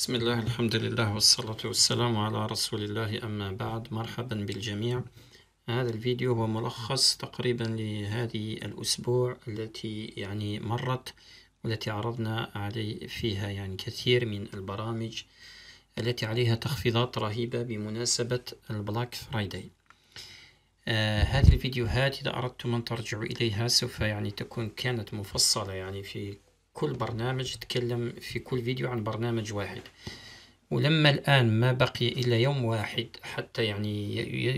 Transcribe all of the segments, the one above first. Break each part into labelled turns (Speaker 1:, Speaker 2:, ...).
Speaker 1: بسم الله الحمد لله والصلاة والسلام على رسول الله أما بعد مرحبا بالجميع هذا الفيديو هو ملخص تقريبا لهذه الأسبوع التي يعني مرت والتي عرضنا علي فيها يعني كثير من البرامج التي عليها تخفيضات رهيبة بمناسبة البلاك فرايداي آه هذه الفيديوهات إذا أردتم أن ترجعوا إليها سوف يعني تكون كانت مفصلة يعني في كل برنامج تكلم في كل فيديو عن برنامج واحد ولما الآن ما بقي إلا يوم واحد حتى يعني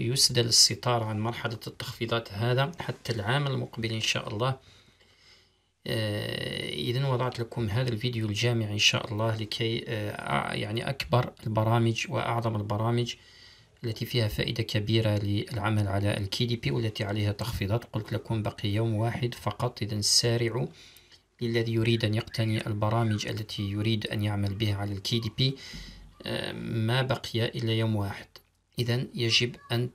Speaker 1: يسدل الستار عن مرحلة التخفيضات هذا حتى العام المقبل إن شاء الله آه، إذا وضعت لكم هذا الفيديو الجامع إن شاء الله لكي آه، يعني أكبر البرامج وأعظم البرامج التي فيها فائدة كبيرة للعمل على الكي دي بي والتي عليها تخفيضات قلت لكم بقي يوم واحد فقط إذا سارعوا للذي يريد أن يقتني البرامج التي يريد أن يعمل بها على الكي دي بي ما بقي إلا يوم واحد إذا يجب أن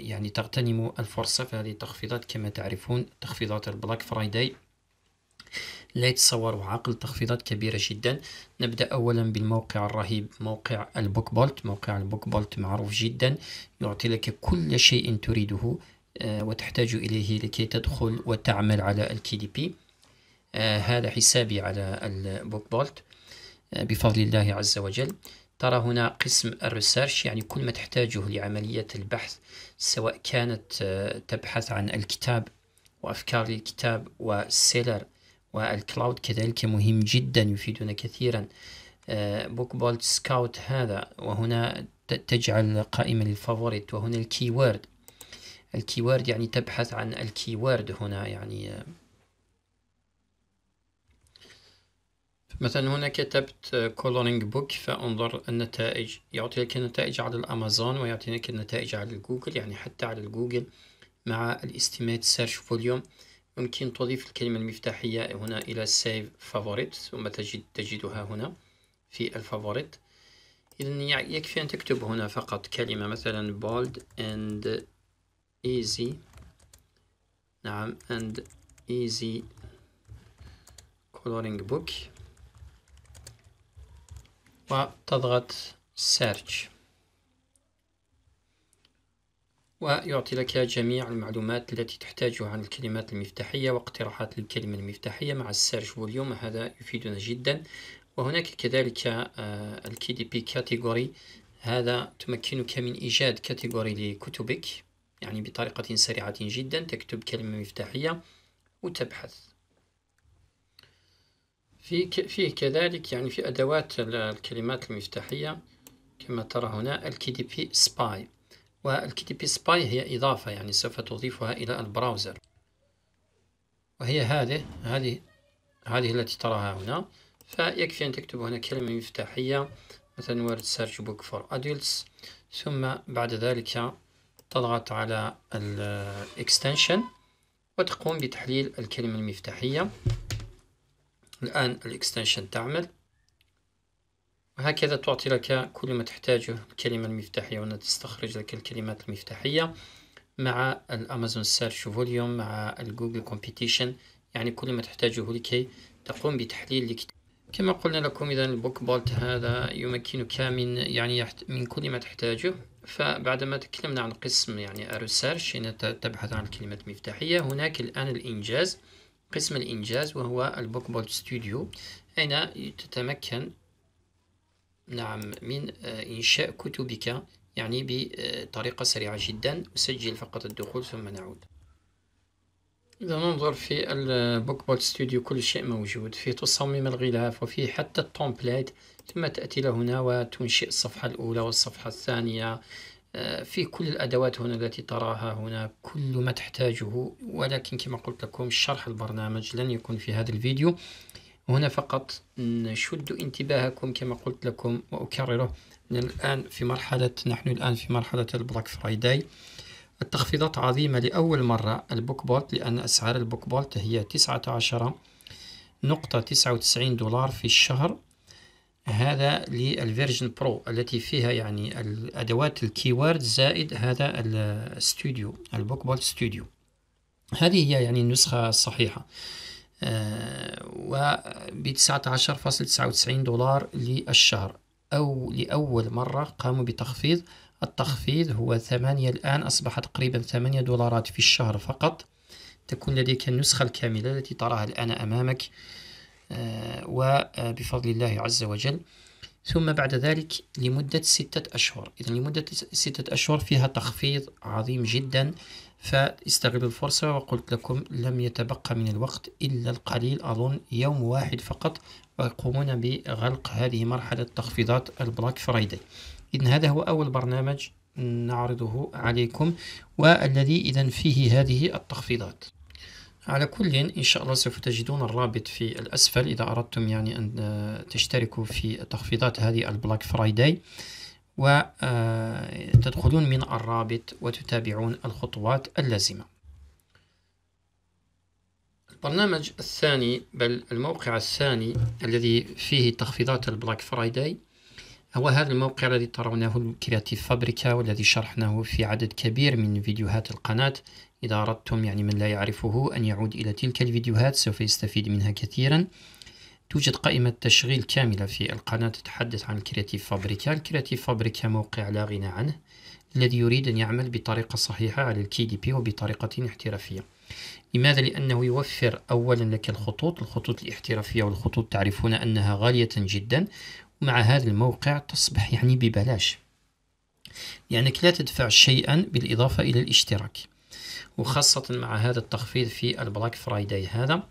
Speaker 1: يعني تغتنموا الفرصة في هذه التخفيضات كما تعرفون تخفيضات البلاك فرايداي لا يتصوروا عقل تخفيضات كبيرة جدا نبدأ أولا بالموقع الرهيب موقع البوك بولت موقع البوك بولت معروف جدا يعطي لك كل شيء تريده آه، وتحتاج إليه لكي تدخل وتعمل على الكي دي بي هذا حسابي على البوك بولت آه، بفضل الله عز وجل ترى هنا قسم الريسيرش يعني كل ما تحتاجه لعملية البحث سواء كانت آه، تبحث عن الكتاب وأفكار للكتاب والسيلر والكلاود كذلك مهم جدا يفيدنا كثيرا بوك بولت سكاوت هذا وهنا تجعل قائمة للفافوريت وهنا الكيورد الكيورد يعني تبحث عن الكيورد هنا يعني مثلا هنا كتبت كولورينج بوك فانظر النتائج يعطيك النتائج على الامازون ويعطيك النتائج على الجوجل يعني حتى على الجوجل مع الاستيميت سيرش فوليوم يمكن تضيف الكلمة المفتاحية هنا إلى سيف فافوريت ثم تجد تجدها هنا في الفافوريت اذا يكفي أن تكتب هنا فقط كلمة مثلا bold and easy نعم and easy coloring book وتضغط search ويعطي لك جميع المعلومات التي تحتاجها عن الكلمات المفتاحية واقتراحات للكلمة المفتاحية مع السيرش فوليوم هذا يفيدنا جدا وهناك كذلك الكي دي بي كاتيجوري هذا تمكنك من إيجاد كاتيجوري لكتبك يعني بطريقة سريعة جدا تكتب كلمة مفتاحية وتبحث في فيه كذلك يعني في أدوات الكلمات المفتاحية كما ترى هنا الكي دي بي سباي والكي دي بي سباي هي إضافة يعني سوف تضيفها إلى البراوزر وهي هذه هذه هذه التي تراها هنا فيكفي أن تكتب هنا كلمة مفتاحية مثلا word search book for adults ثم بعد ذلك تضغط على الاكستنشن وتقوم بتحليل الكلمة المفتاحية الآن الاكستنشن تعمل وهكذا تعطي لك كل ما تحتاجه الكلمة المفتاحية وأنها تستخرج لك الكلمات المفتاحية مع الأمازون سيرش فوليوم مع الجوجل كومبيتيشن يعني كل ما تحتاجه لكي تقوم بتحليل لك كما قلنا لكم إذا البوك بولت هذا يمكنك من يعني من كل ما تحتاجه فبعدما تكلمنا عن قسم يعني الريسيرش تبحث عن كلمة مفتاحية هناك الآن الإنجاز قسم الإنجاز وهو البوك بوت ستوديو أين تتمكن نعم من آه، إنشاء كتبك يعني بطريقة سريعة جدا أسجل فقط الدخول ثم نعود إذا ننظر في البوك بوت ستوديو كل شيء موجود في تصميم الغلاف وفي حتى التومبليت ثم تأتي لهنا وتنشئ الصفحة الأولى والصفحة الثانية آه، في كل الأدوات هنا التي تراها هنا كل ما تحتاجه ولكن كما قلت لكم شرح البرنامج لن يكون في هذا الفيديو هنا فقط نشد انتباهكم كما قلت لكم وأكرره الآن في مرحلة نحن الآن في مرحلة البلاك فرايداي التخفيضات عظيمة لأول مرة البوك بولت لأن أسعار البوك بولت هي تسعة عشر نقطة تسعة وتسعين دولار في الشهر هذا للفيرجن برو التي فيها يعني الادوات الكيورد زائد هذا الاستوديو بول ستوديو هذه هي يعني النسخة الصحيحة آه، و ب 19.99 دولار للشهر أو لأول مرة قاموا بتخفيض التخفيض هو ثمانية الآن أصبح تقريبا ثمانية دولارات في الشهر فقط تكون لديك النسخة الكاملة التي تراها الآن أمامك وبفضل آه، الله عز وجل ثم بعد ذلك لمدة ستة أشهر إذا لمدة ستة أشهر فيها تخفيض عظيم جدا فاستغلوا الفرصة وقلت لكم لم يتبقى من الوقت إلا القليل أظن يوم واحد فقط ويقومون بغلق هذه مرحلة تخفيضات البلاك فرايداي إذن هذا هو أول برنامج نعرضه عليكم والذي إذا فيه هذه التخفيضات على كل إن شاء الله سوف تجدون الرابط في الأسفل إذا أردتم يعني أن آه، تشتركوا في تخفيضات هذه البلاك فرايداي وتدخلون آه، من الرابط وتتابعون الخطوات اللازمة البرنامج الثاني بل الموقع الثاني الذي فيه تخفيضات البلاك فرايداي هو هذا الموقع الذي ترونه الكرياتيف فابريكا والذي شرحناه في عدد كبير من فيديوهات القناة إذا أردتم يعني من لا يعرفه أن يعود إلى تلك الفيديوهات سوف يستفيد منها كثيرا توجد قائمة تشغيل كاملة في القناة تتحدث عن الكرياتيف فابريكا الكرياتيف فابريكا موقع لا غنى عنه الذي يريد أن يعمل بطريقة صحيحة على الكي دي بي وبطريقة احترافية لماذا؟ لأنه يوفر أولا لك الخطوط الخطوط الاحترافية والخطوط تعرفون أنها غالية جدا مع هذا الموقع تصبح يعني ببلاش لأنك يعني لا تدفع شيئا بالإضافة إلى الاشتراك وخاصة مع هذا التخفيض في البلاك فرايداي هذا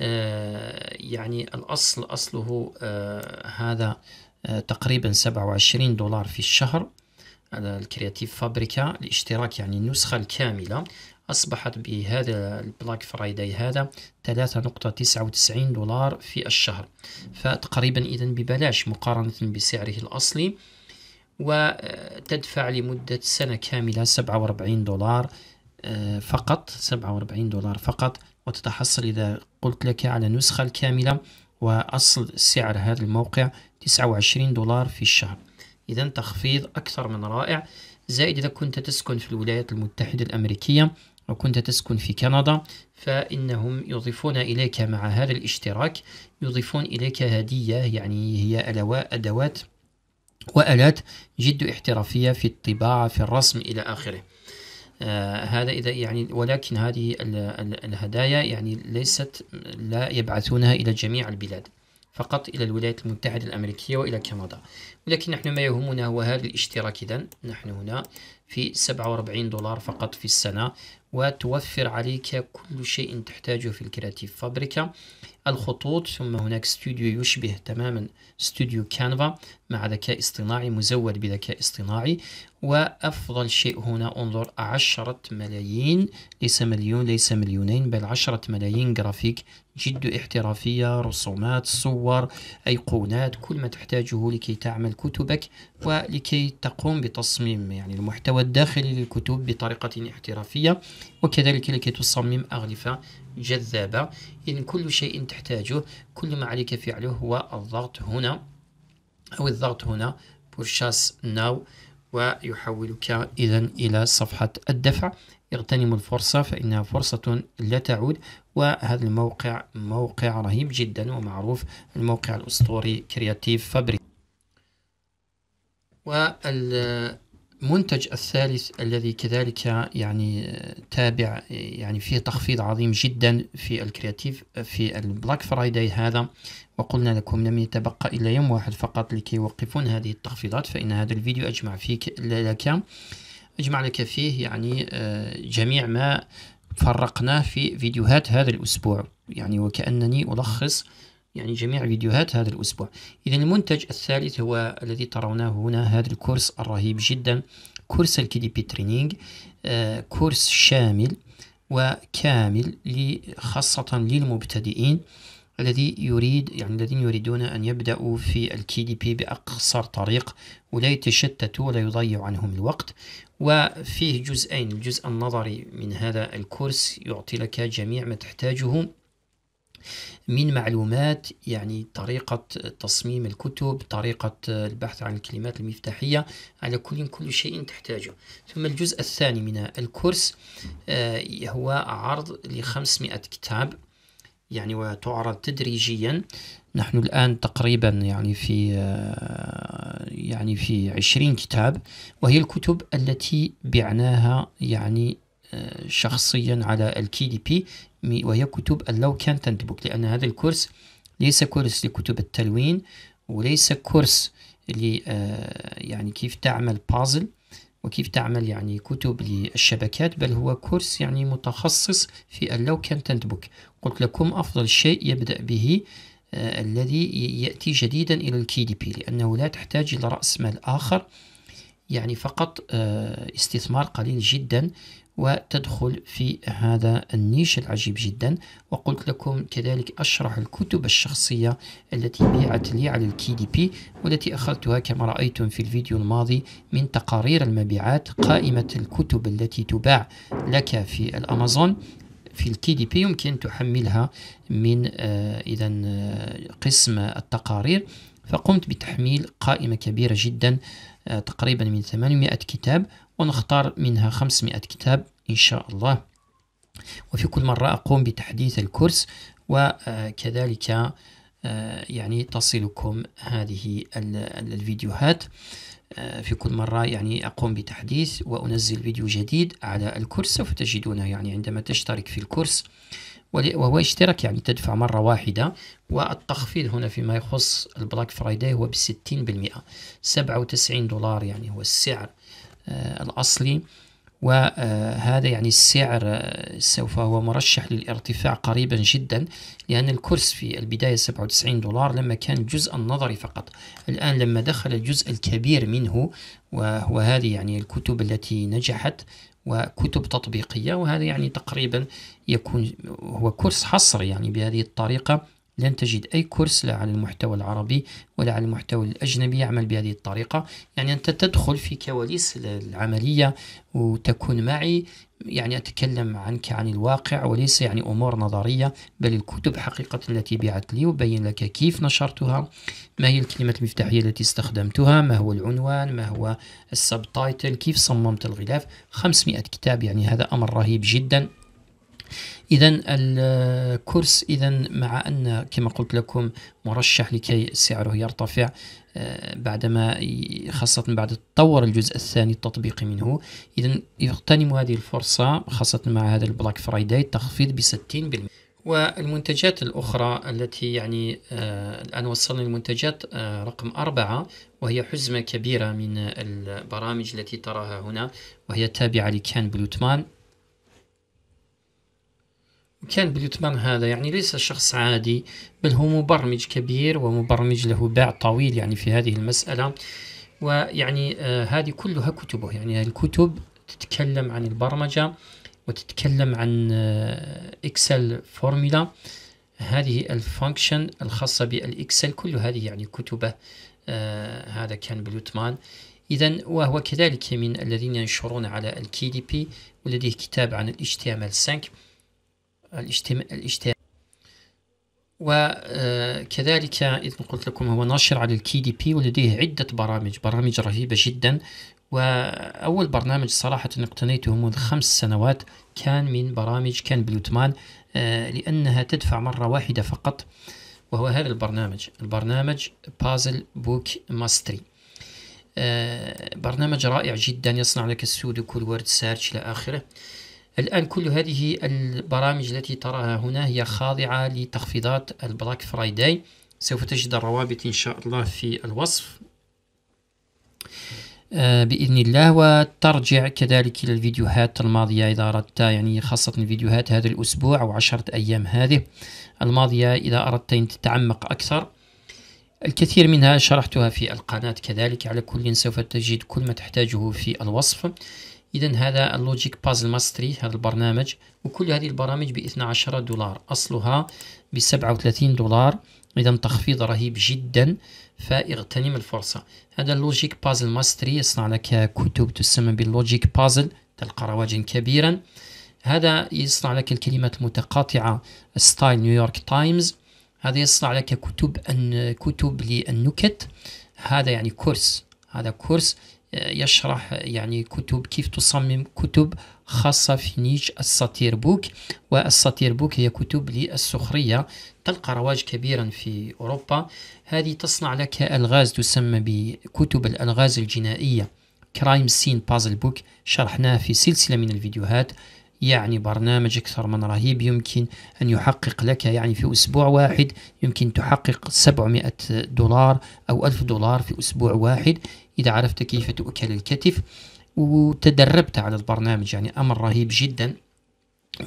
Speaker 1: آه، يعني الأصل أصله آه، هذا آه، تقريبا 27 دولار في الشهر الكرياتيف فابريكا الاشتراك يعني النسخة الكاملة أصبحت بهذا البلاك فرايداي هذا 3.99 دولار في الشهر فتقريبا إذا ببلاش مقارنة بسعره الأصلي وتدفع لمدة سنة كاملة 47 دولار آه، فقط 47 دولار فقط وتتحصل إذا قلت لك على النسخة الكاملة وأصل سعر هذا الموقع 29 دولار في الشهر إذا تخفيض أكثر من رائع زائد إذا كنت تسكن في الولايات المتحدة الأمريكية وكنت تسكن في كندا فإنهم يضيفون إليك مع هذا الاشتراك يضيفون إليك هدية يعني هي أدوات وآلات جد احترافية في الطباعة في الرسم إلى آخره آه هذا إذا يعني ولكن هذه الهدايا يعني ليست لا يبعثونها إلى جميع البلاد فقط إلى الولايات المتحدة الأمريكية وإلى كندا ولكن نحن ما يهمنا هو هذا الاشتراك إذن نحن هنا في 47 دولار فقط في السنة وتوفر عليك كل شيء تحتاجه في الكرياتيف فابريكا الخطوط ثم هناك استوديو يشبه تماما استوديو كانفا مع ذكاء اصطناعي مزود بذكاء اصطناعي وأفضل شيء هنا انظر عشرة ملايين ليس مليون ليس مليونين بل عشرة ملايين جرافيك جد احترافية رسومات صور أيقونات كل ما تحتاجه لكي تعمل كتبك ولكي تقوم بتصميم يعني المحتوى الداخلي للكتب بطريقة احترافية وكذلك لكي تصمم أغلفة جذابة إن يعني كل شيء تحتاجه كل ما عليك فعله هو الضغط هنا أو الضغط هنا purchase now ويحولك إذا إلى صفحة الدفع اغتنم الفرصة فإنها فرصة لا تعود وهذا الموقع موقع رهيب جدا ومعروف الموقع الأسطوري كرياتيف فابريك والمنتج الثالث الذي كذلك يعني تابع يعني فيه تخفيض عظيم جدا في الكرياتيف في البلاك فرايداي هذا وقلنا لكم لم يتبقى إلا يوم واحد فقط لكي يوقفون هذه التخفيضات فإن هذا الفيديو أجمع فيك لك أجمع لك فيه يعني آه، جميع ما فرقناه في فيديوهات هذا الأسبوع يعني وكأنني ألخص يعني جميع فيديوهات هذا الأسبوع إذا المنتج الثالث هو الذي ترونه هنا هذا الكورس الرهيب جدا كورس الكي بي ترينينج كورس شامل وكامل خاصة للمبتدئين الذي يريد يعني الذين يريدون أن يبدأوا في الكي دي بي بأقصر طريق ولا يتشتتوا ولا يضيع عنهم الوقت وفيه جزئين الجزء النظري من هذا الكورس يعطي لك جميع ما تحتاجه من معلومات يعني طريقة تصميم الكتب طريقة البحث عن الكلمات المفتاحية على كل كل شيء تحتاجه ثم الجزء الثاني من الكورس آه، هو عرض لخمسمائة كتاب يعني وتعرض تدريجيا نحن الآن تقريبا يعني في آه، يعني في عشرين كتاب وهي الكتب التي بعناها يعني آه، شخصيا على الكي دي بي وهي كتب اللو كانت بوك لأن هذا الكورس ليس كورس لكتب التلوين وليس كورس آه، يعني كيف تعمل بازل وكيف تعمل يعني كتب للشبكات بل هو كورس يعني متخصص في اللو كانتنت بوك قلت لكم أفضل شيء يبدأ به آه الذي يأتي جديدا إلى الكي دي بي لأنه لا تحتاج إلى رأس مال آخر يعني فقط آه استثمار قليل جدا وتدخل في هذا النيش العجيب جدا وقلت لكم كذلك أشرح الكتب الشخصية التي بيعت لي على الكي دي بي والتي أخذتها كما رأيتم في الفيديو الماضي من تقارير المبيعات قائمة الكتب التي تباع لك في الأمازون في الكي دي بي يمكن تحملها من آه، إذا آه، قسم التقارير فقمت بتحميل قائمة كبيرة جدا آه، تقريبا من 800 كتاب ونختار منها 500 كتاب إن شاء الله وفي كل مرة أقوم بتحديث الكورس وكذلك آه، يعني تصلكم هذه الفيديوهات آه، في كل مرة يعني أقوم بتحديث وأنزل فيديو جديد على الكورس سوف تجدونه يعني عندما تشترك في الكورس وهو اشتراك يعني تدفع مرة واحدة والتخفيض هنا فيما يخص البلاك فرايداي هو بستين بالمئة سبعة وتسعين دولار يعني هو السعر آه، الأصلي وهذا يعني السعر آه، سوف هو مرشح للارتفاع قريبا جدا لأن الكورس في البداية 97 دولار لما كان الجزء النظري فقط الآن لما دخل الجزء الكبير منه وهو هذه يعني الكتب التي نجحت وكتب تطبيقية وهذا يعني تقريبا يكون هو كورس حصري يعني بهذه الطريقة لن تجد أي كورس لا على المحتوى العربي ولا على المحتوى الأجنبي يعمل بهذه الطريقة يعني أنت تدخل في كواليس العملية وتكون معي يعني أتكلم عنك عن الواقع وليس يعني أمور نظرية بل الكتب حقيقة التي بعت لي وبين لك كيف نشرتها ما هي الكلمات المفتاحية التي استخدمتها ما هو العنوان ما هو السبتايتل كيف صممت الغلاف 500 كتاب يعني هذا أمر رهيب جدا اذا الكورس اذا مع ان كما قلت لكم مرشح لكي سعره يرتفع آه، بعدما خاصة بعد تطور الجزء الثاني التطبيقي منه إذا يغتنم هذه الفرصة خاصة مع هذا البلاك فرايداي تخفيض ب 60% والمنتجات الأخرى التي يعني آه، الآن وصلنا للمنتجات آه، رقم أربعة وهي حزمة كبيرة من البرامج التي تراها هنا وهي تابعة لكان بلوتمان كان بليوتمان هذا يعني ليس شخص عادي بل هو مبرمج كبير ومبرمج له باع طويل يعني في هذه المسألة ويعني آه هذه كلها كتبه يعني الكتب تتكلم عن البرمجة وتتكلم عن اكسل آه، فورميلا هذه الفانكشن الخاصة بالاكسل كل هذه يعني كتبه آه هذا كان بلوتمان إذا وهو كذلك من الذين ينشرون على الكي دي بي ولديه كتاب عن ال 5 الاجتماع, الاجتماع. وكذلك آه، إذ قلت لكم هو ناشر على الكي دي بي ولديه عدة برامج برامج رهيبة جدا وأول برنامج صراحة اقتنيته منذ خمس سنوات كان من برامج كان بلوتمان آه، لأنها تدفع مرة واحدة فقط وهو هذا البرنامج البرنامج بازل بوك ماستري برنامج رائع جدا يصنع لك كل الورد سيرش إلى آخره الآن كل هذه البرامج التي تراها هنا هي خاضعة لتخفيضات البلاك فرايداي سوف تجد الروابط إن شاء الله في الوصف آه، بإذن الله وترجع كذلك إلى الفيديوهات الماضية إذا أردت يعني خاصة فيديوهات هذا الأسبوع أو عشرة أيام هذه الماضية إذا أردت أن تتعمق أكثر الكثير منها شرحتها في القناة كذلك على كل سوف تجد كل ما تحتاجه في الوصف إذا هذا اللوجيك بازل ماستري هذا البرنامج وكل هذه البرامج ب 12 دولار أصلها ب 37 دولار إذا تخفيض رهيب جدا فاغتنم الفرصة هذا اللوجيك بازل ماستري يصنع لك كتب تسمى باللوجيك بازل تلقى رواجا كبيرا هذا يصنع لك الكلمات المتقاطعة ستايل نيويورك تايمز هذا يصنع لك كتب أن كتب للنكت هذا يعني كورس هذا كورس يشرح يعني كتب كيف تصمم كتب خاصة في نيش الساتير بوك والساتير بوك هي كتب للسخرية تلقى رواج كبيرا في أوروبا هذه تصنع لك ألغاز تسمى بكتب الألغاز الجنائية كرايم سين بازل بوك شرحناه في سلسلة من الفيديوهات يعني برنامج أكثر من رهيب يمكن أن يحقق لك يعني في أسبوع واحد يمكن تحقق 700 دولار أو 1000 دولار في أسبوع واحد إذا عرفت كيف تؤكل الكتف وتدربت على البرنامج يعني أمر رهيب جدا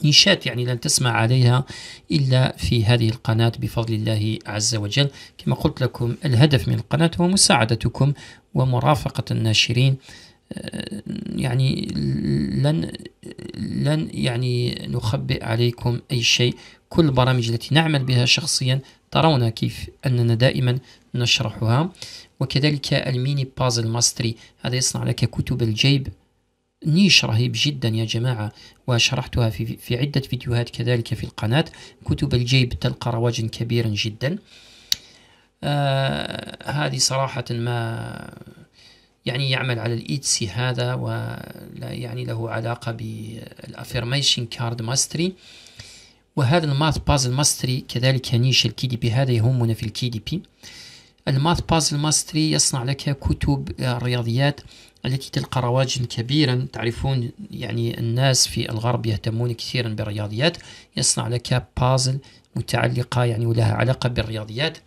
Speaker 1: نشات يعني لن تسمع عليها إلا في هذه القناة بفضل الله عز وجل كما قلت لكم الهدف من القناة هو مساعدتكم ومرافقة الناشرين آه، يعني لن لن يعني نخبئ عليكم أي شيء كل البرامج التي نعمل بها شخصيا ترون كيف أننا دائما نشرحها وكذلك الميني بازل ماستري هذا يصنع لك كتب الجيب نيش رهيب جدا يا جماعة وشرحتها في, في عدة فيديوهات كذلك في القناة كتب الجيب تلقى رواجا كبيرا جدا آه هذه صراحة ما يعني يعمل على الايتسي هذا ولا يعني له علاقة بالافيرميشن كارد ماستري وهذا الماث بازل ماستري كذلك نيش الكي دي بي هذا يهمنا في الكي دي بي الماث بازل ماستري يصنع لك كتب الرياضيات آه، التي تلقى رواجا كبيرا تعرفون يعني الناس في الغرب يهتمون كثيرا بالرياضيات يصنع لك بازل متعلقة يعني ولها علاقة بالرياضيات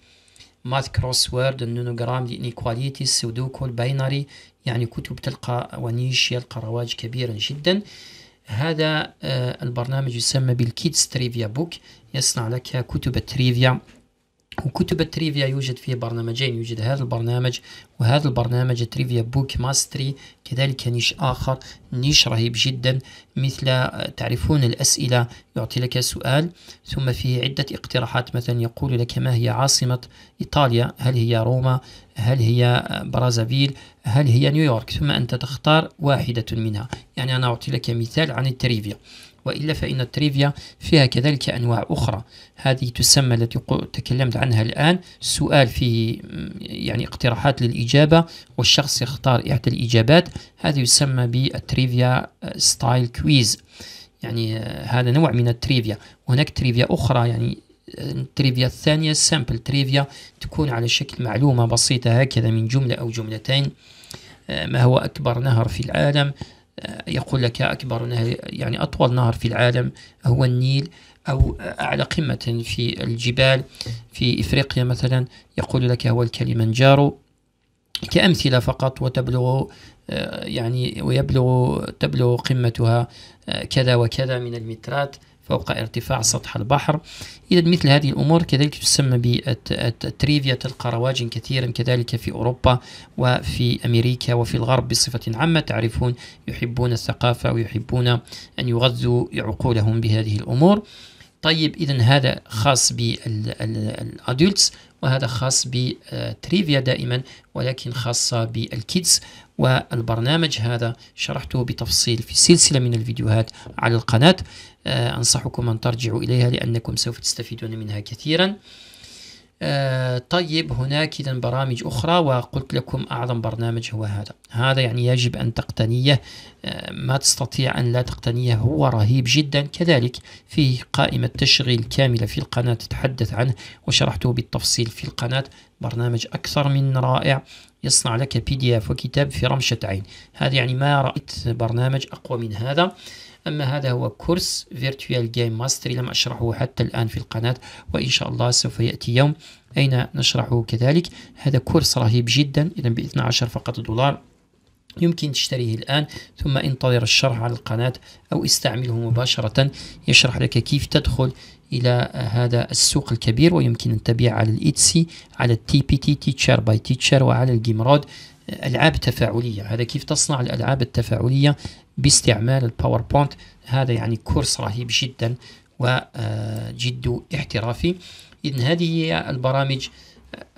Speaker 1: ماث كروس وورد النونوغرام لإنيكواليتي السودوكو الباينري يعني كتب تلقى ونيش يلقى رواج كبيرا جدا هذا آه، البرنامج يسمى بالكيدز تريفيا بوك يصنع لك كتب التريفيا وكتب التريفيا يوجد فيه برنامجين يوجد هذا البرنامج وهذا البرنامج تريفيا بوك ماستري كذلك نيش آخر نيش رهيب جدا مثل تعرفون الأسئلة يعطي لك سؤال ثم فيه عدة اقتراحات مثلا يقول لك ما هي عاصمة إيطاليا هل هي روما هل هي برازافيل هل هي نيويورك ثم أنت تختار واحدة منها يعني أنا أعطي لك مثال عن التريفيا وإلا فإن التريفيا فيها كذلك أنواع أخرى هذه تسمى التي تكلمت عنها الآن سؤال فيه يعني اقتراحات للإجابة والشخص يختار إحدى الإجابات هذا يسمى بالتريفيا ستايل كويز يعني آه، هذا نوع من التريفيا وهناك تريفيا أخرى يعني آه، التريفيا الثانية سامبل تريفيا تكون على شكل معلومة بسيطة هكذا من جملة أو جملتين آه، ما هو أكبر نهر في العالم يقول لك أكبر نهر يعني أطول نهر في العالم هو النيل أو أعلى قمة في الجبال في إفريقيا مثلا يقول لك هو الكليمنجارو كأمثلة فقط وتبلغ آه، يعني ويبلغ تبلغ قمتها آه، كذا وكذا من المترات فوق ارتفاع سطح البحر إذا مثل هذه الأمور كذلك تسمى بالتريفيا تلقى رواجا كثيرا كذلك في أوروبا وفي أمريكا وفي الغرب بصفة عامة تعرفون يحبون الثقافة ويحبون أن يغذوا عقولهم بهذه الأمور طيب إذا هذا خاص بالأدولتس وهذا خاص بتريفيا آه، دائما ولكن خاصة بالكيدز والبرنامج هذا شرحته بتفصيل في سلسلة من الفيديوهات على القناة آه، أنصحكم أن ترجعوا إليها لأنكم سوف تستفيدون منها كثيرا آه، طيب هناك إذا برامج أخرى وقلت لكم أعظم برنامج هو هذا هذا يعني يجب أن تقتنيه آه، ما تستطيع أن لا تقتنيه هو رهيب جدا كذلك في قائمة تشغيل كاملة في القناة تتحدث عنه وشرحته بالتفصيل في القناة برنامج أكثر من رائع يصنع لك بي دي اف وكتاب في رمشة عين هذا يعني ما رأيت برنامج أقوى من هذا أما هذا هو كورس فيرتوال جيم ماستري لم أشرحه حتى الآن في القناة وإن شاء الله سوف يأتي يوم أين نشرحه كذلك هذا كورس رهيب جدا إذا ب 12 فقط دولار يمكن تشتريه الآن ثم انتظر الشرح على القناة أو استعمله مباشرة يشرح لك كيف تدخل إلى هذا السوق الكبير ويمكن أن تبيع على الإيتسي على التي بي تي تيتشر باي تيتشر وعلى الجيمرود ألعاب تفاعلية هذا كيف تصنع الألعاب التفاعلية باستعمال الباوربوينت هذا يعني كورس رهيب جدا وجد احترافي إذا هذه هي البرامج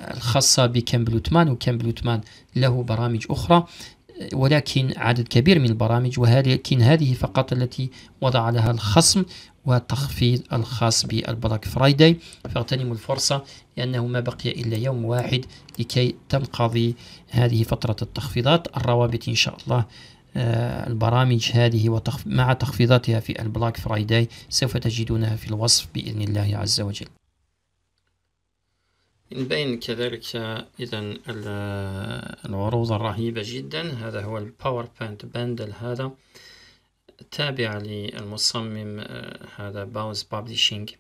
Speaker 1: الخاصة بكامبل وتمان وكامبل وتمان له برامج أخرى ولكن عدد كبير من البرامج ولكن هذه فقط التي وضع لها الخصم والتخفيض الخاص بالبلاك فرايداي فاغتنموا الفرصة لأنه ما بقي إلا يوم واحد لكي تنقضي هذه فترة التخفيضات الروابط إن شاء الله آه، البرامج هذه وتخف... مع تخفيضاتها في البلاك فرايداي سوف تجدونها في الوصف بإذن الله عز وجل من بين كذلك إذا العروض الرهيبة جدا هذا هو الباور بانت باندل هذا تابع للمصمم آه، هذا باوز آه، بابليشينج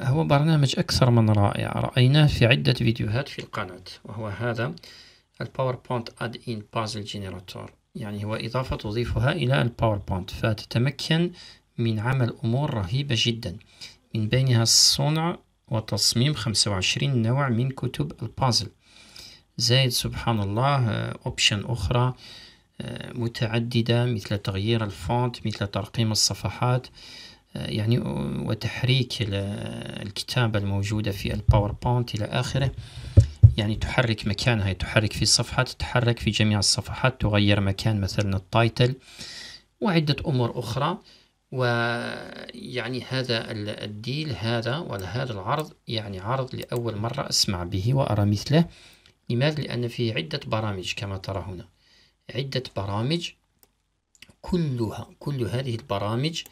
Speaker 1: هو برنامج أكثر من رائع رأيناه في عدة فيديوهات في القناة وهو هذا الباوربوينت اد ان بازل جنراتور يعني هو إضافة تضيفها إلى الباوربوينت فتتمكن من عمل أمور رهيبة جدا من بينها الصنع وتصميم 25 نوع من كتب البازل زائد سبحان الله أوبشن آه، أخرى آه، متعددة مثل تغيير الفونت مثل ترقيم الصفحات آه، يعني وتحريك الكتابة الموجودة في الباوربوينت إلى آخره يعني تحرك مكانها يعني تحرك في صفحة تتحرك في جميع الصفحات تغير مكان مثلا التايتل وعدة أمور أخرى ويعني هذا الديل هذا ولا هذا العرض يعني عرض لأول مرة أسمع به وأرى مثله لماذا؟ لأن فيه عدة برامج كما ترى هنا عدة برامج كلها كل هذه البرامج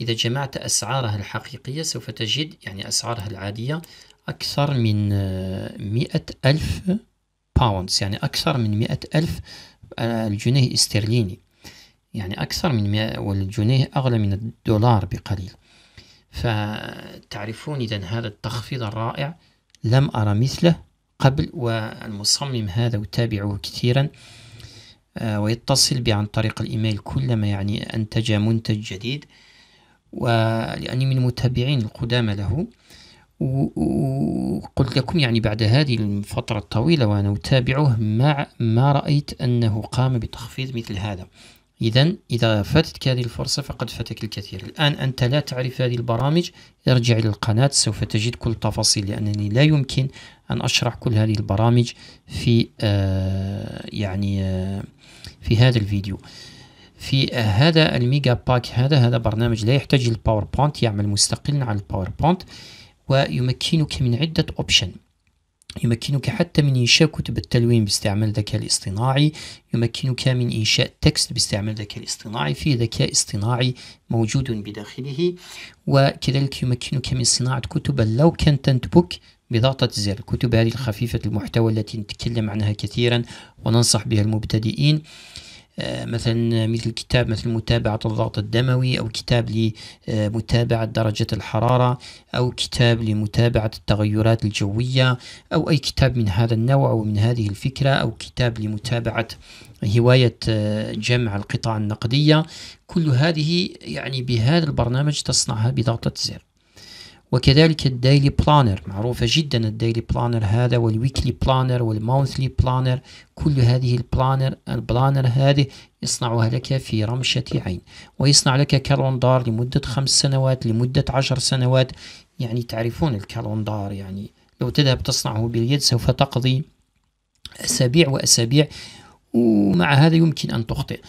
Speaker 1: إذا جمعت أسعارها الحقيقية سوف تجد يعني أسعارها العادية أكثر من آه، مئة ألف باوندز يعني أكثر من مئة ألف الجنيه آه، استرليني يعني أكثر من مئة والجنيه أغلى من الدولار بقليل فتعرفون إذا هذا التخفيض الرائع لم أرى مثله قبل والمصمم هذا أتابعه كثيرا آه، ويتصل بي عن طريق الإيميل كلما يعني أنتج منتج جديد ولأني من متابعين القدامى له وقلت لكم يعني بعد هذه الفترة الطويلة وأنا أتابعه ما, ما رأيت أنه قام بتخفيض مثل هذا إذا إذا فاتتك هذه الفرصة فقد فاتك الكثير الآن أنت لا تعرف هذه البرامج ارجع إلى القناة سوف تجد كل التفاصيل لأنني لا يمكن أن أشرح كل هذه البرامج في آه يعني آه في هذا الفيديو في آه، هذا الميجا باك هذا هذا برنامج لا يحتاج الباوربوينت يعمل مستقلا على الباوربوينت ويمكنك من عدة أوبشن يمكنك حتى من إنشاء كتب التلوين باستعمال الذكاء الاصطناعي يمكنك من إنشاء تكست باستعمال الذكاء الاصطناعي في ذكاء اصطناعي موجود بداخله وكذلك يمكنك من صناعة كتب لو كانت بوك بضغطة زر الكتب هذه الخفيفة المحتوى التي نتكلم عنها كثيرا وننصح بها المبتدئين آه، مثلا مثل كتاب مثل متابعة الضغط الدموي أو كتاب لمتابعة درجة الحرارة أو كتاب لمتابعة التغيرات الجوية أو أي كتاب من هذا النوع أو من هذه الفكرة أو كتاب لمتابعة هواية آه، جمع القطع النقدية كل هذه يعني بهذا البرنامج تصنعها بضغطة زر وكذلك الدايلي بلانر معروفة جدا الدايلي بلانر هذا والويكلي بلانر والمونثلي بلانر كل هذه البلانر البلانر هذه يصنعها لك في رمشة عين ويصنع لك كالوندار لمدة خمس سنوات لمدة عشر سنوات يعني تعرفون الكالوندار يعني لو تذهب تصنعه باليد سوف تقضي أسابيع وأسابيع ومع هذا يمكن أن تخطئ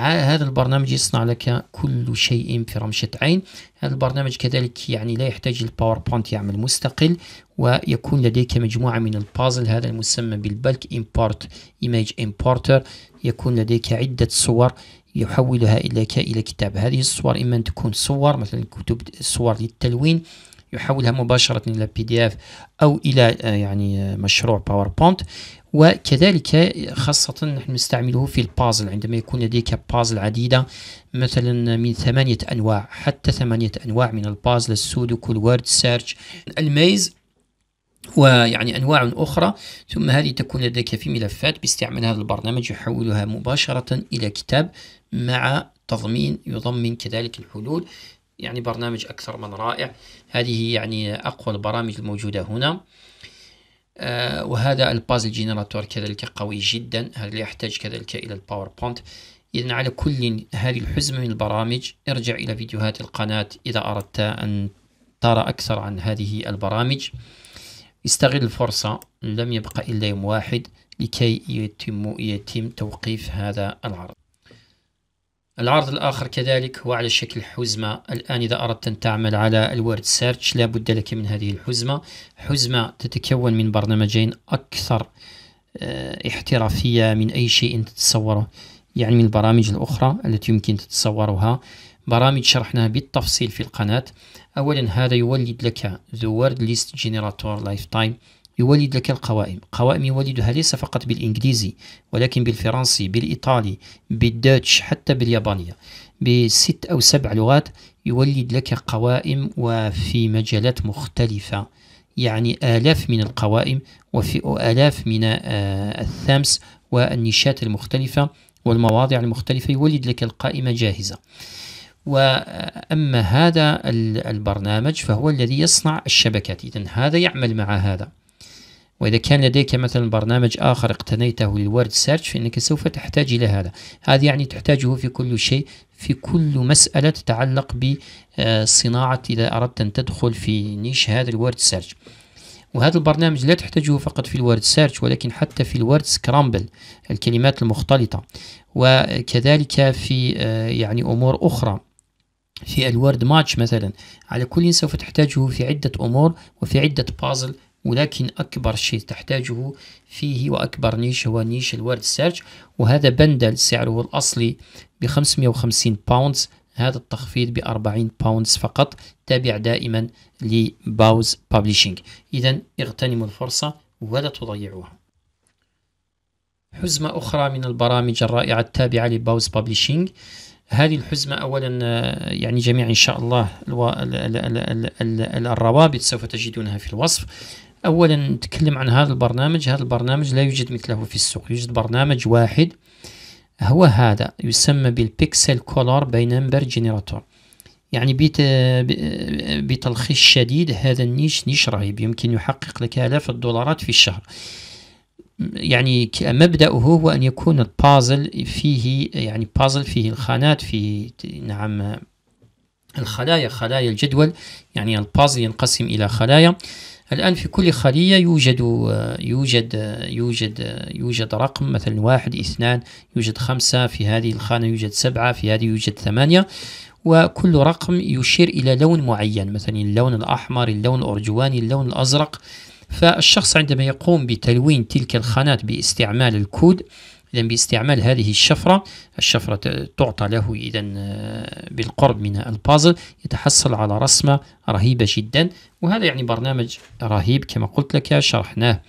Speaker 1: هذا البرنامج يصنع لك كل شيء في رمشة عين هذا البرنامج كذلك يعني لا يحتاج الباوربوينت يعمل مستقل ويكون لديك مجموعة من البازل هذا المسمى بالبلك امبورت ايميج امبورتر يكون لديك عدة صور يحولها إليك إلى كتاب هذه الصور إما أن تكون صور مثلا كتب صور للتلوين يحولها مباشرة إلى بي دي اف أو إلى آه، يعني آه، مشروع باوربوينت وكذلك خاصة نحن نستعمله في البازل عندما يكون لديك بازل عديدة مثلا من ثمانية أنواع حتى ثمانية أنواع من البازل السودوكو الورد سيرش الميز ويعني أنواع أخرى ثم هذه تكون لديك في ملفات باستعمال هذا البرنامج يحولها مباشرة إلى كتاب مع تضمين يضمن كذلك الحلول يعني برنامج أكثر من رائع هذه يعني أقوى البرامج الموجودة هنا آه وهذا البازل جنراتور كذلك قوي جدا هذا يحتاج كذلك إلى الباوربوينت إذا على كل هذه الحزمة من البرامج ارجع إلى فيديوهات القناة إذا أردت أن ترى أكثر عن هذه البرامج استغل الفرصة لم يبقى إلا يوم واحد لكي يتم, يتم توقيف هذا العرض العرض الآخر كذلك هو على شكل حزمة الآن إذا أردت أن تعمل على الورد سيرش لابد لك من هذه الحزمة حزمة تتكون من برنامجين أكثر آه، احترافية من أي شيء تتصوره يعني من البرامج الأخرى التي يمكن تتصورها برامج شرحناها بالتفصيل في القناة أولا هذا يولد لك The Word List Generator Lifetime يولد لك القوائم قوائم يولدها ليس فقط بالإنجليزي ولكن بالفرنسي بالإيطالي بالداتش حتى باليابانية بست أو سبع لغات يولد لك قوائم وفي مجالات مختلفة يعني آلاف من القوائم وفي آلاف من آه، الثامس والنشات المختلفة والمواضع المختلفة يولد لك القائمة جاهزة وأما هذا البرنامج فهو الذي يصنع الشبكات إذا هذا يعمل مع هذا وإذا كان لديك مثلا برنامج آخر اقتنيته للورد سيرش فإنك سوف تحتاج إلى هذا هذا يعني تحتاجه في كل شيء في كل مسألة تتعلق بصناعة إذا أردت أن تدخل في نيش هذا الورد سيرش وهذا البرنامج لا تحتاجه فقط في الورد سيرش ولكن حتى في الورد سكرامبل الكلمات المختلطة وكذلك في آه، يعني أمور أخرى في الورد ماتش مثلا على كل سوف تحتاجه في عدة أمور وفي عدة بازل ولكن أكبر شيء تحتاجه فيه وأكبر نيش هو نيش الورد سيرج وهذا بندل سعره الأصلي ب 550 باوند هذا التخفيض ب 40 باوند فقط تابع دائما لباوز بابليشينج إذا اغتنموا الفرصة ولا تضيعوها حزمة أخرى من البرامج الرائعة التابعة لباوز بابليشينج هذه الحزمة أولا آه، يعني جميع إن شاء الله الروابط سوف تجدونها في الوصف اولا نتكلم عن هذا البرنامج هذا البرنامج لا يوجد مثله في السوق يوجد برنامج واحد هو هذا يسمى بالبيكسل كولر باي نمبر جنراتور يعني بتلخيص شديد هذا النيش نيش رهيب يمكن يحقق لك آلاف الدولارات في الشهر يعني مبدأه هو أن يكون البازل فيه يعني بازل فيه الخانات في نعم الخلايا خلايا الجدول يعني البازل ينقسم إلى خلايا الآن في كل خلية يوجد يوجد يوجد يوجد رقم مثلا واحد اثنان يوجد خمسة في هذه الخانة يوجد سبعة في هذه يوجد ثمانية وكل رقم يشير إلى لون معين مثلا اللون الأحمر اللون الأرجواني اللون الأزرق فالشخص عندما يقوم بتلوين تلك الخانات باستعمال الكود إذا باستعمال هذه الشفرة الشفرة تعطى له إذا آه، بالقرب من البازل يتحصل على رسمة رهيبة جدا وهذا يعني برنامج رهيب كما قلت لك شرحناه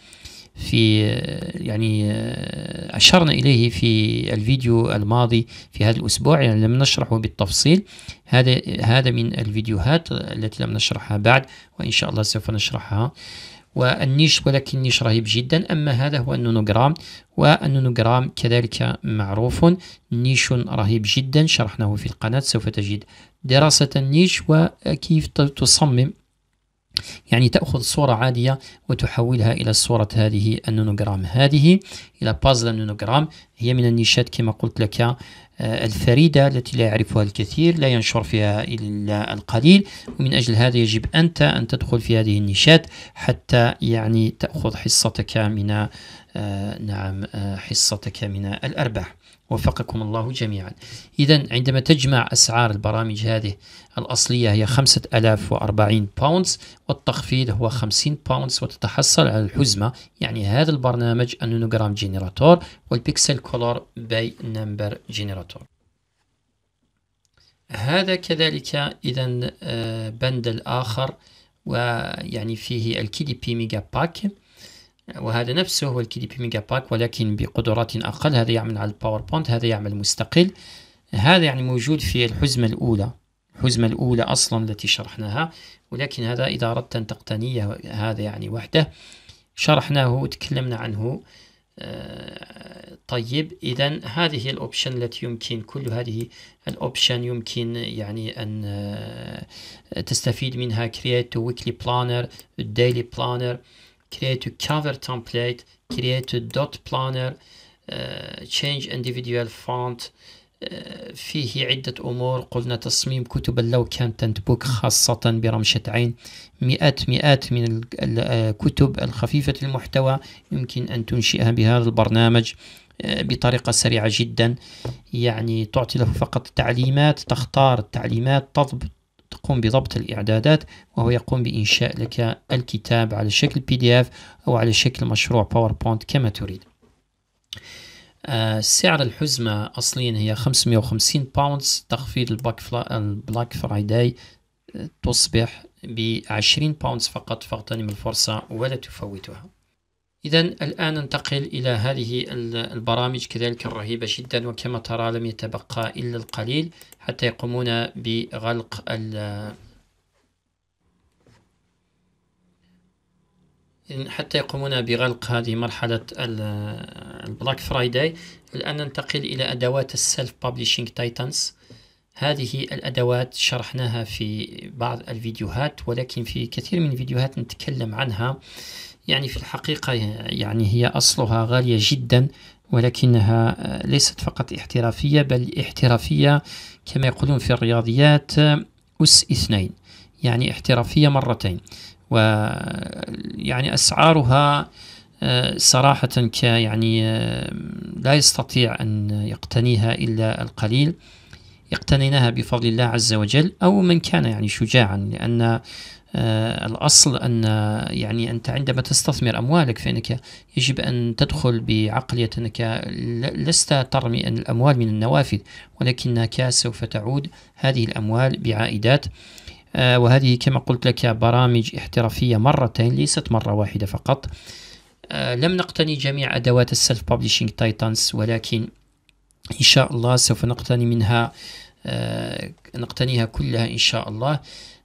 Speaker 1: في آه، يعني آه، أشرنا إليه في الفيديو الماضي في هذا الأسبوع يعني لم نشرحه بالتفصيل هذا هذا من الفيديوهات التي لم نشرحها بعد وإن شاء الله سوف نشرحها والنيش ولكن نيش رهيب جدا أما هذا هو النونوغرام والنونوغرام كذلك معروف نيش رهيب جدا شرحناه في القناة سوف تجد دراسة النيش وكيف تصمم يعني تأخذ صورة عادية وتحولها إلى صورة هذه النونوغرام هذه إلى بازل النونوغرام هي من النيشات كما قلت لك آه، الفريدة التي لا يعرفها الكثير لا ينشر فيها إلا القليل ومن أجل هذا يجب أنت أن تدخل في هذه النيشات حتى يعني تأخذ حصتك من آه، نعم آه، حصتك من الأرباح وفقكم الله جميعا إذا عندما تجمع أسعار البرامج هذه الأصلية هي 5040 باوندز والتخفيض هو 50 باوندز وتتحصل على الحزمة يعني هذا البرنامج النونوغرام جنراتور والبيكسل كولور باي نمبر جنراتور هذا كذلك إذا آه، بند الآخر ويعني فيه دي بي ميجا باك وهذا نفسه هو الكي دي بي ميجا باك ولكن بقدرات أقل هذا يعمل على الباوربوينت هذا يعمل مستقل هذا يعني موجود في الحزمة الأولى الحزمة الأولى أصلا التي شرحناها ولكن هذا إذا أردت أن تقتنيه هذا يعني وحده شرحناه وتكلمنا عنه آه، طيب إذا هذه هي الأوبشن التي يمكن كل هذه الأوبشن يمكن يعني أن آه، تستفيد منها كرييت ويكلي بلانر ديلي بلانر create a cover template, create a dot planner, uh, change individual font uh, فيه عدة أمور قلنا تصميم كتب اللوكانتنت بوك خاصة برمشة عين مئات مئات من الكتب آه، الخفيفة المحتوى يمكن أن تنشئها بهذا البرنامج آه، بطريقة سريعة جدا يعني تعطي له فقط تعليمات تختار التعليمات تضبط تقوم بضبط الإعدادات وهو يقوم بإنشاء لك الكتاب على شكل بي دي اف أو على شكل مشروع باوربوينت كما تريد آه، سعر الحزمة أصليا هي 550 باوندز تخفيض البلاك, فلا... البلاك فرايداي آه، تصبح بعشرين باوندز فقط فاغتنم الفرصة ولا تفوتها إذا الآن ننتقل إلى هذه البرامج كذلك الرهيبة جدا وكما ترى لم يتبقى إلا القليل حتى يقومون بغلق ال حتى يقومون بغلق هذه مرحلة البلاك فرايداي الآن ننتقل إلى أدوات السيلف بابليشينج تايتنز هذه الأدوات شرحناها في بعض الفيديوهات ولكن في كثير من الفيديوهات نتكلم عنها يعني في الحقيقة يعني هي أصلها غالية جدا ولكنها ليست فقط احترافية بل احترافية كما يقولون في الرياضيات أس اثنين يعني احترافية مرتين ويعني أسعارها آه، صراحة ك يعني آه، لا يستطيع أن يقتنيها إلا القليل اقتنيناها بفضل الله عز وجل أو من كان يعني شجاعا لأن آه، الأصل أن يعني أنت عندما تستثمر أموالك فإنك يجب أن تدخل بعقلية أنك لست ترمي الأموال من النوافذ ولكنك سوف تعود هذه الأموال بعائدات آه، وهذه كما قلت لك برامج احترافية مرتين ليست مرة واحدة فقط آه، لم نقتني جميع أدوات السيلف بابليشينج تايتنز ولكن إن شاء الله سوف نقتني منها نقتنيها كلها إن شاء الله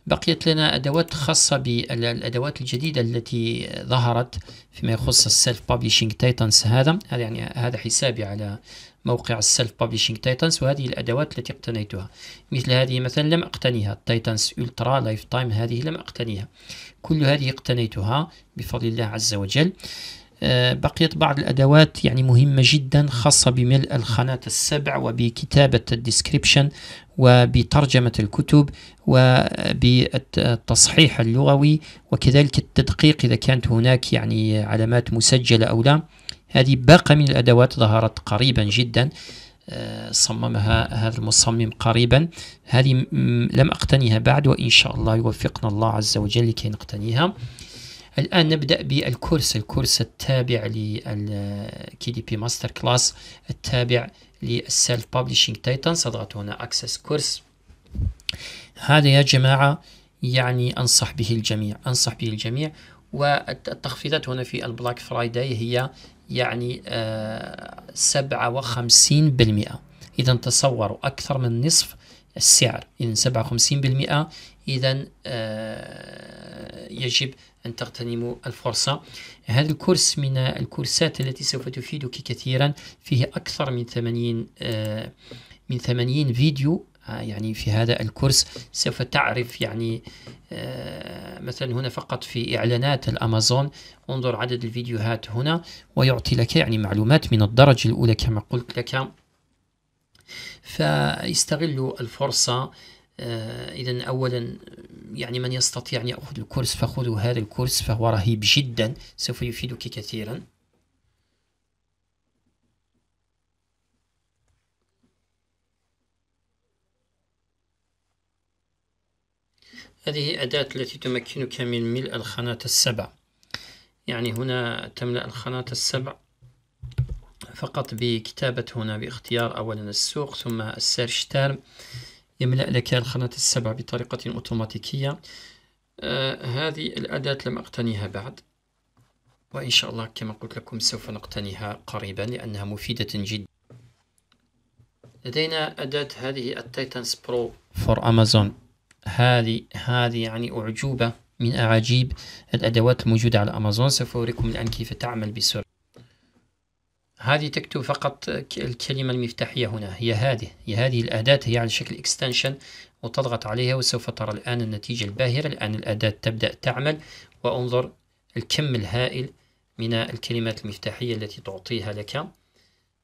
Speaker 1: بقيت لنا أدوات خاصة بالأدوات الجديدة التي ظهرت فيما يخص السيلف بابليشينج تايتنز هذا هذا يعني هذا حسابي على موقع السيلف بابليشينج تايتنز وهذه الأدوات التي اقتنيتها مثل هذه مثلا لم أقتنيها تايتنز ألترا لايف تايم هذه لم أقتنيها كل هذه اقتنيتها بفضل الله عز وجل آه، بقيت بعض الأدوات يعني مهمة جدا خاصة بملء الخانات السبع وبكتابة الديسكريبشن وبترجمة الكتب وبالتصحيح اللغوي وكذلك التدقيق إذا كانت هناك يعني علامات مسجلة أو لا هذه باقة من الأدوات ظهرت قريبا جدا آه، صممها هذا المصمم قريبا هذه لم أقتنيها بعد وإن شاء الله يوفقنا الله عز وجل لكي نقتنيها الآن نبدأ بالكورس الكورس التابع للكي دي بي ماستر كلاس التابع للسيلف بابليشينج تايتن اضغط هنا أكسس كورس هذا يا جماعة يعني أنصح به الجميع أنصح به الجميع والتخفيضات هنا في البلاك فرايداي هي يعني آه، سبعة وخمسين بالمئة إذا تصوروا أكثر من نصف السعر إذا سبعة وخمسين بالمئة إذا آه، يجب أن تغتنموا الفرصة هذا الكورس من الكورسات التي سوف تفيدك كثيرا فيه أكثر من 80 آه، من 80 فيديو آه، يعني في هذا الكورس سوف تعرف يعني آه، مثلا هنا فقط في إعلانات الأمازون انظر عدد الفيديوهات هنا ويعطي لك يعني معلومات من الدرجة الأولى كما قلت لك فاستغلوا الفرصة آه، إذا أولا يعني من يستطيع أن يأخذ الكورس فخذوا هذا الكورس فهو رهيب جدا سوف يفيدك كثيرا هذه أداة التي تمكنك من ملء الخانات السبع يعني هنا تملأ الخانات السبع فقط بكتابة هنا باختيار أولا السوق ثم السيرش تيرم يملأ لك الخانات السبع بطريقة أوتوماتيكية آه هذه الأداة لم أقتنيها بعد وإن شاء الله كما قلت لكم سوف نقتنيها قريبا لأنها مفيدة جدا لدينا أداة هذه التايتنز برو فور أمازون هذه هذه يعني أعجوبة من أعاجيب الأدوات الموجودة على أمازون سوف أوريكم الآن كيف تعمل بسرعة هذه تكتب فقط الكلمة المفتاحية هنا هي هذه هي هذه الأداة هي على شكل اكستنشن وتضغط عليها وسوف ترى الآن النتيجة الباهرة الآن الأداة تبدأ تعمل وانظر الكم الهائل من الكلمات المفتاحية التي تعطيها لك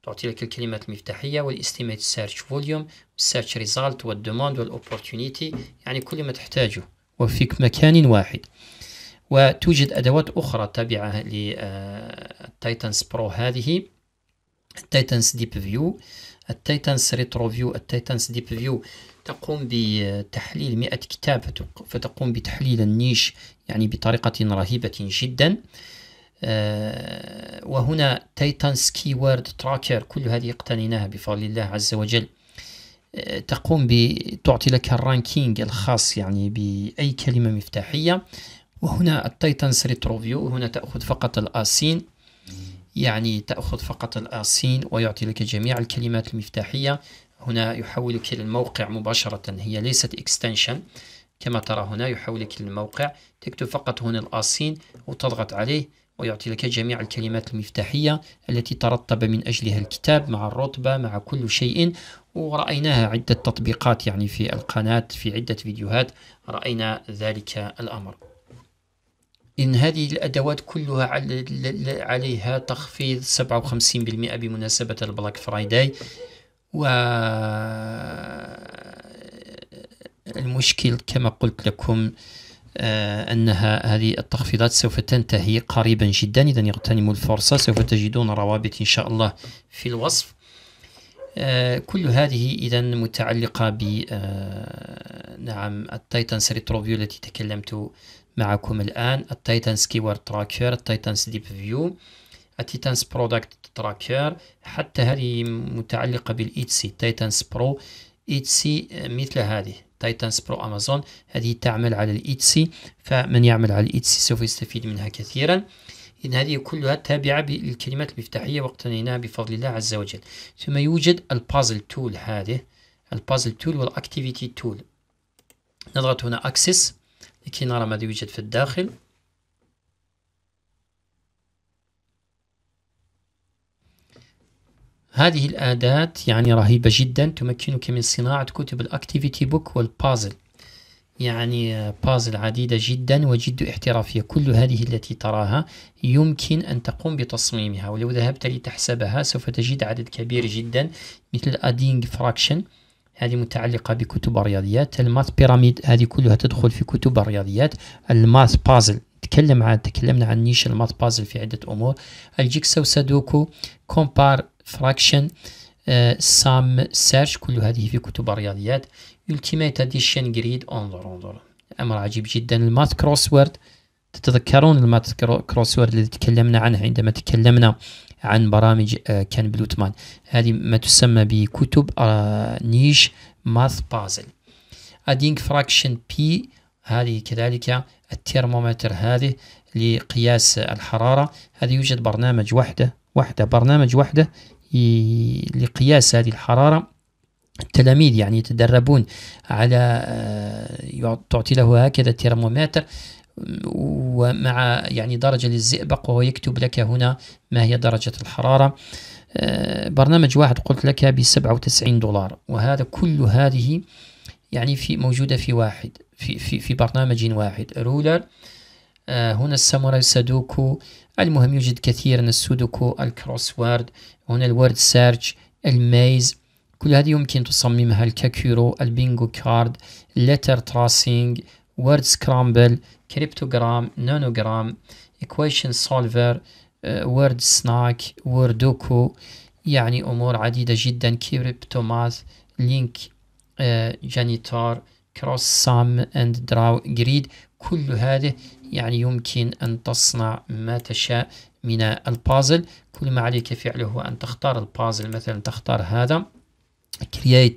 Speaker 1: تعطي لك الكلمات المفتاحية والاستيميت سيرش فوليوم والسيرش ريزالت والدوماند والأوبورتيونيتي يعني كل ما تحتاجه وفي مكان واحد وتوجد أدوات أخرى تابعة للتايتنز برو هذه التايتنس ديب فيو التايتنس ريترو فيو التايتنس ديب فيو تقوم بتحليل مئة كتاب فتقوم بتحليل النيش يعني بطريقة رهيبة جدا آه، وهنا تايتنس كيورد تراكر كل هذه اقتنيناها بفضل الله عز وجل آه، تقوم بتعطي لك الرانكينج الخاص يعني بأي كلمة مفتاحية وهنا ريترو فيو هنا تأخذ فقط الآسين يعني تأخذ فقط الآسين ويعطي لك جميع الكلمات المفتاحية هنا يحولك إلى الموقع مباشرة هي ليست إكستنشن كما ترى هنا يحولك للموقع تكتب فقط هنا الآسين وتضغط عليه ويعطي لك جميع الكلمات المفتاحية التي ترتب من أجلها الكتاب مع الرتبة مع كل شيء ورأيناها عدة تطبيقات يعني في القناة في عدة فيديوهات رأينا ذلك الأمر إن هذه الأدوات كلها عليها تخفيض 57% بمناسبة البلاك فرايداي و المشكل كما قلت لكم آه، أنها هذه التخفيضات سوف تنتهي قريبا جدا إذا اغتنموا الفرصة سوف تجدون روابط إن شاء الله في الوصف آه، كل هذه إذا متعلقة ب آه، نعم التايتنس ريتروفيو التي تكلمت معكم الآن التايتنز كيورد تراكر التايتنز ديب فيو التايتنز برودكت تراكر حتى هذه متعلقة بالإيتسي تايتنز برو إيتسي مثل هذه تايتنز برو أمازون هذه تعمل على الإيتسي فمن يعمل على الإيتسي سوف يستفيد منها كثيرا إن هذه كلها تابعة للكلمات المفتاحية واقتنيناها بفضل الله عز وجل ثم يوجد البازل تول هذه البازل تول والأكتيفيتي تول نضغط هنا أكسس نرى ماذا يوجد في الداخل هذه الأداة يعني رهيبة جدا تمكنك من صناعة كتب الأكتيفيتي بوك والبازل يعني بازل عديدة جدا وجد احترافية كل هذه التي تراها يمكن أن تقوم بتصميمها ولو ذهبت لتحسبها سوف تجد عدد كبير جدا مثل أدينج فراكشن هذه متعلقة بكتب الرياضيات الماث بيراميد هذه كلها تدخل في كتب الرياضيات الماث بازل تكلم عن تكلمنا عن نيش الماث بازل في عدة أمور الجيكسو سادوكو كومبار فراكشن آه، سام سيرش كل هذه في كتب الرياضيات التيميت اديشن جريد انظر انظر امر عجيب جدا المات كروسورد تتذكرون المات كروسورد الذي تكلمنا عنه عندما تكلمنا عن برامج آه، كان بلوتمان هذه ما تسمى بكتب آه، نيش ماث بازل ادينج فراكشن بي هذه كذلك الترمومتر هذه لقياس الحرارة هذا يوجد برنامج وحده وحده برنامج وحده لقياس هذه الحرارة التلاميذ يعني يتدربون على آه، تعطي له هكذا ترمومتر ومع يعني درجة للزئبق وهو يكتب لك هنا ما هي درجة الحرارة آه، برنامج واحد قلت لك ب 97 دولار وهذا كل هذه يعني في موجودة في واحد في, في, في برنامج واحد رولر آه، هنا الساموراي سادوكو المهم يوجد كثير من السودوكو الكروس وورد هنا الورد سيرش الميز كل هذه يمكن تصممها الكاكيرو البينجو كارد لتر تراسينج وورد سكرامبل كريبتوغرام نونوغرام ايكويشن سولفر وورد سناك ووردوكو يعني أمور عديدة جدا كريبتوماث لينك جانيتار كروس سام اند دراو جريد كل هذه يعني يمكن أن تصنع ما تشاء من البازل كل ما عليك فعله هو أن تختار البازل مثلا تختار هذا create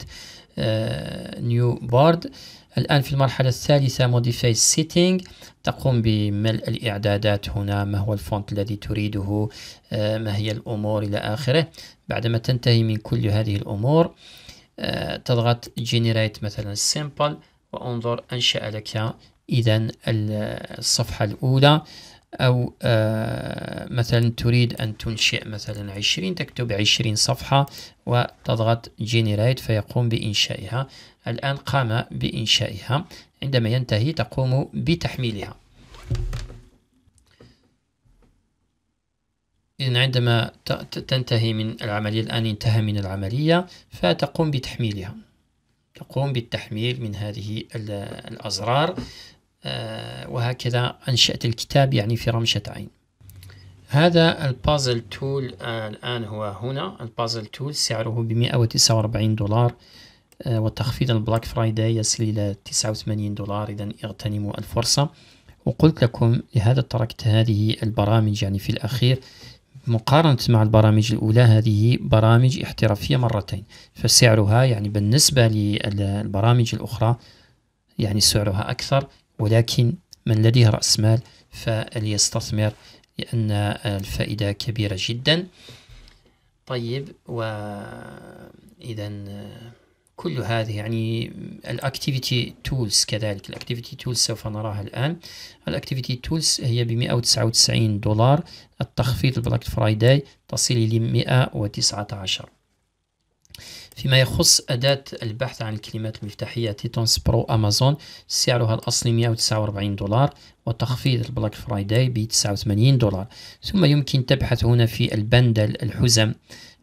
Speaker 1: نيو uh, new board الآن في المرحلة الثالثة Modify Setting تقوم بملء الإعدادات هنا ما هو الفونت الذي تريده آه، ما هي الأمور إلى آخره بعدما تنتهي من كل هذه الأمور آه، تضغط Generate مثلا Simple وانظر أنشأ لك إذا الصفحة الأولى أو آه، مثلا تريد أن تنشئ مثلا عشرين تكتب عشرين صفحة وتضغط Generate فيقوم بإنشائها الآن قام بإنشائها عندما ينتهي تقوم بتحميلها إذن عندما تنتهي من العملية الآن انتهى من العملية فتقوم بتحميلها تقوم بالتحميل من هذه الأزرار آه، وهكذا أنشأت الكتاب يعني في رمشة عين هذا البازل آه، تول الآن هو هنا البازل تول سعره بمئة وتسعة وأربعين دولار آه، وتخفيض البلاك فرايداي يصل إلى 89 دولار إذا اغتنموا الفرصة وقلت لكم لهذا تركت هذه البرامج يعني في الأخير مقارنة مع البرامج الأولى هذه برامج احترافية مرتين فسعرها يعني بالنسبة للبرامج الأخرى يعني سعرها أكثر ولكن من لديه رأس مال فليستثمر لأن الفائدة كبيرة جدا طيب وإذا كل هذه يعني الاكتيفيتي تولز كذلك الاكتيفيتي تولز سوف نراها الان الاكتيفيتي تولز هي ب 199 دولار التخفيض البلاك فرايداي تصل الى 119 فيما يخص أداة البحث عن الكلمات المفتاحية تيتونس برو أمازون سعرها الأصلي 149 دولار وتخفيض البلاك فرايداي ب 89 دولار ثم يمكن تبحث هنا في البندل الحزم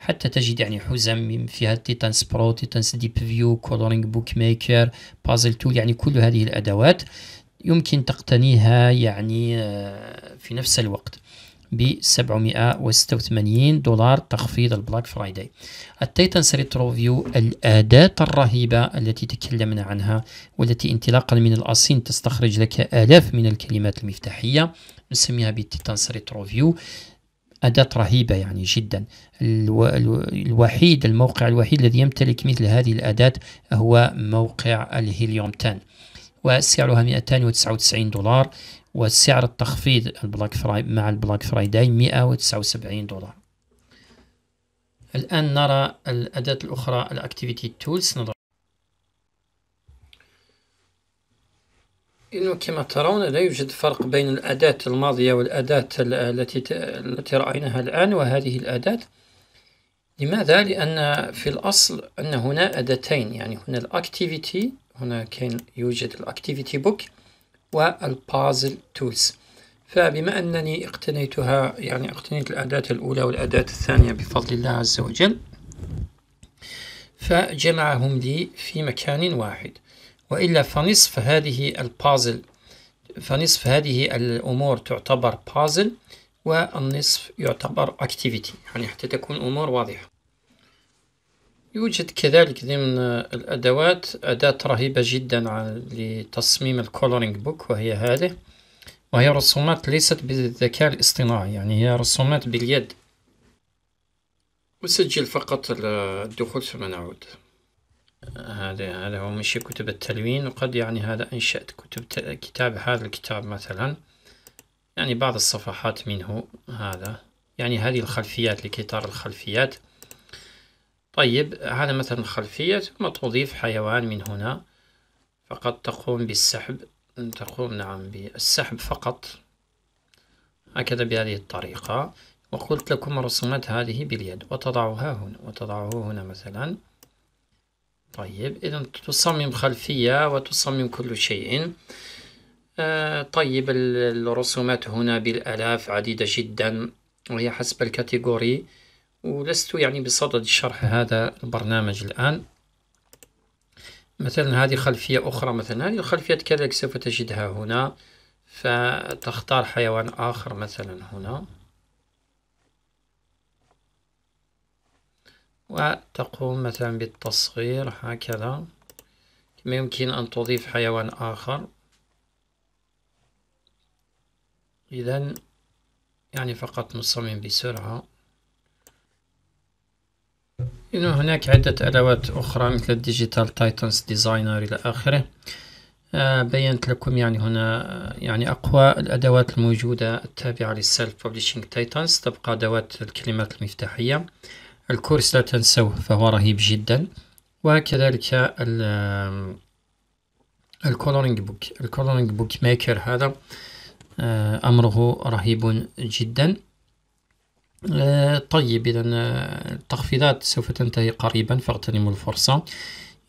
Speaker 1: حتى تجد يعني حزم فيها تيتانس برو تيتانس ديب فيو كولورينج بوك ميكر بازل تول يعني كل هذه الأدوات يمكن تقتنيها يعني آه، في نفس الوقت ب 786 دولار تخفيض البلاك فرايداي التيتانس ريترو فيو الأداة الرهيبة التي تكلمنا عنها والتي انطلاقا من الأصين تستخرج لك آلاف من الكلمات المفتاحية نسميها بالتيتانس ريترو فيو أداة رهيبة يعني جدا الو... الوحيد الموقع الوحيد الذي يمتلك مثل هذه الأداة هو موقع الهيليوم 10 وسعرها 299 دولار وسعر التخفيض البلاك فراي مع البلاك فرايداي 179 دولار الآن نرى الأداة الأخرى الأكتيفيتي تولز نظر إنه كما ترون لا يوجد فرق بين الأداة الماضية والأداة التي التي رأيناها الآن وهذه الأداة لماذا؟ لأن في الأصل أن هنا أدتين يعني هنا الأكتيفيتي هنا كان يوجد الأكتيفيتي بوك والبازل تولز فبما أنني اقتنيتها يعني اقتنيت الأداة الأولى والأداة الثانية بفضل الله عز وجل فجمعهم لي في مكان واحد وإلا فنصف هذه البازل فنصف هذه الأمور تعتبر بازل والنصف يعتبر activity يعني حتى تكون أمور واضحة يوجد كذلك ضمن الأدوات أداة رهيبة جدا لتصميم الكولورينج بوك وهي هذه وهي رسومات ليست بالذكاء الاصطناعي يعني هي رسومات باليد أسجل فقط الدخول ثم نعود هذا هذا هو مشي كتب التلوين وقد يعني هذا أنشأت كتب كتاب هذا الكتاب مثلا يعني بعض الصفحات منه هذا يعني هذه الخلفيات لقطار الخلفيات طيب هذا مثلا الخلفية ثم تضيف حيوان من هنا فقط تقوم بالسحب تقوم نعم بالسحب فقط هكذا بهذه الطريقة وقلت لكم رسمت هذه باليد وتضعها هنا وتضعه هنا مثلا طيب إذا تصمم خلفية وتصمم كل شيء آه، طيب الرسومات هنا بالآلاف عديدة جدا وهي حسب الكاتيجوري ولست يعني بصدد شرح هذا البرنامج الآن مثلا هذه خلفية أخرى مثلا هذه الخلفية كذلك سوف تجدها هنا فتختار حيوان آخر مثلا هنا وتقوم مثلا بالتصغير هكذا كما يمكن أن تضيف حيوان آخر إذا يعني فقط نصمم بسرعة إنه هناك عدة أدوات أخرى مثل الديجيتال تايتنز ديزاينر إلى آخره آه، بينت لكم يعني هنا يعني أقوى الأدوات الموجودة التابعة للسيلف ببليشينج تايتنز تبقى أدوات الكلمات المفتاحية الكورس لا تنسوه فهو رهيب جدا وكذلك الكولورينج بوك الكولورينج بوك ميكر هذا آه، أمره رهيب جدا آه، طيب إذا آه، التخفيضات سوف تنتهي قريبا فاغتنموا الفرصة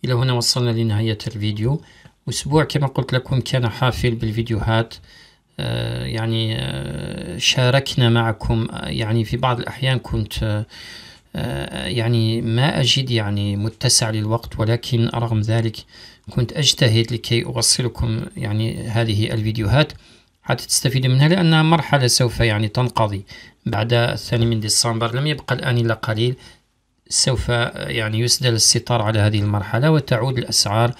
Speaker 1: إلى هنا وصلنا لنهاية الفيديو أسبوع كما قلت لكم كان حافل بالفيديوهات يعني شاركنا معكم يعني في بعض الأحيان كنت يعني ما أجد يعني متسع للوقت ولكن رغم ذلك كنت أجتهد لكي أوصلكم يعني هذه الفيديوهات حتى تستفيد منها لأنها مرحلة سوف يعني تنقضي بعد الثاني من ديسمبر لم يبقى الآن إلا قليل سوف يعني يسدل الستار على هذه المرحلة وتعود الأسعار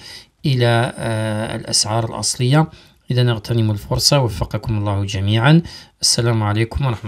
Speaker 1: إلى آه، الأسعار الأصلية إذا اغتنموا الفرصة وفقكم الله جميعا السلام عليكم ورحمة